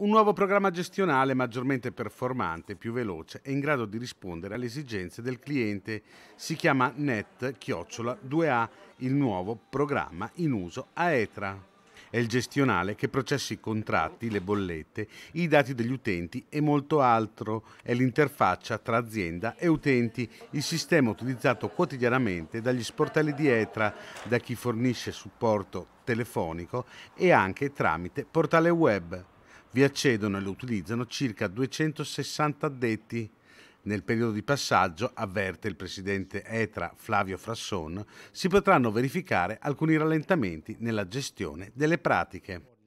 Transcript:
Un nuovo programma gestionale maggiormente performante, più veloce e in grado di rispondere alle esigenze del cliente si chiama Net Chiocciola 2A, il nuovo programma in uso a ETRA. È il gestionale che processa i contratti, le bollette, i dati degli utenti e molto altro. È l'interfaccia tra azienda e utenti, il sistema utilizzato quotidianamente dagli sportelli di ETRA, da chi fornisce supporto telefonico e anche tramite portale web vi accedono e lo utilizzano circa 260 addetti. Nel periodo di passaggio, avverte il presidente ETRA Flavio Frasson, si potranno verificare alcuni rallentamenti nella gestione delle pratiche.